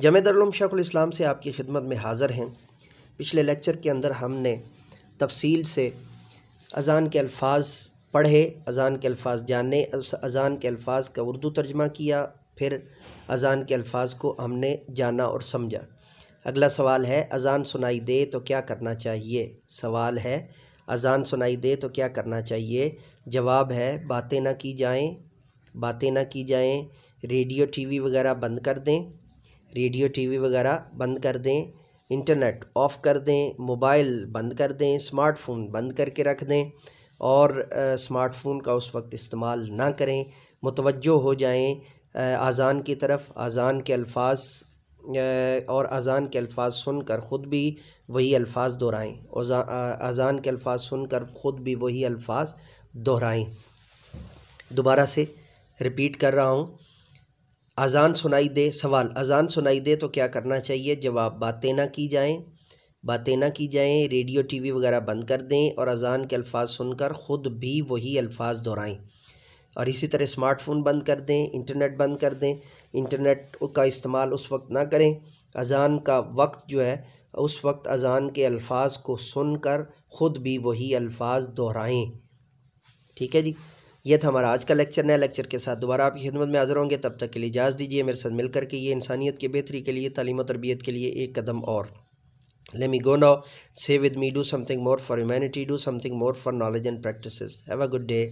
शेख इस्लाम से आपकी खिदमत में हाज़र हैं पिछले लेक्चर के अंदर हमने तफसील से अज़ान के अल्फाज पढ़े अज़ान के अल्फाज जाने अज़ान के अल्फाज का उर्दू तर्जमा किया फिर अज़ान के अल्फाज को हमने जाना और समझा अगला सवाल है अज़ान सुनाई दे तो क्या करना चाहिए सवाल है अज़ान सुनाई दे तो क्या करना चाहिए जवाब है बातें ना की जाएं बातें ना की जाएं रेडियो टीवी वगैरह बंद कर दें रेडियो टीवी वगैरह बंद कर दें इंटरनेट ऑफ़ कर दें मोबाइल बंद कर दें स्मार्टफोन बंद करके रख दें और स्मार्टफोन का उस वक्त इस्तेमाल ना करें मुतवजो हो जाएं अज़ान की तरफ अज़ान के अल्फाज और अज़ान के अल्फाज सुनकर ख़ुद भी वही अल्फाज दोहराएं अज़ान के अल्फाज सुनकर ख़ुद भी वही अल्फाज दोहराएं दोबारा से रिपीट कर रहा हूँ अज़ान सुनाई दे सवाल अज़ान सुनाई दे तो क्या करना चाहिए जवाब बातें ना की जाएं बातें ना की जाएं रेडियो टीवी वगैरह बंद कर दें और अज़ान के अल्फाज सुनकर ख़ुद भी वही अल्फाज दोहराएं और इसी तरह स्मार्टफोन बंद कर दें इंटरनेट बंद कर दें इंटरनेट का इस्तेमाल उस वक्त ना करें अज़ान का वक्त जो है उस वक्त अज़ान के अल्फाज को सुनकर ख़ुद भी वही अल्फाज दोहराएं ठीक है जी यह था हमारा आज का लेक्चर नया लेक्चर के साथ दोबारा आपकी खिदमत में हाजिर होंगे तब तक के लिए इजाज़ दीजिए मेरे साथ मिलकर के ये इंसानियत की बेहतरी के लिए तालीम और तरबियत के लिए एक कदम और let me go now say with me do something more for humanity do something more for knowledge and practices have a good day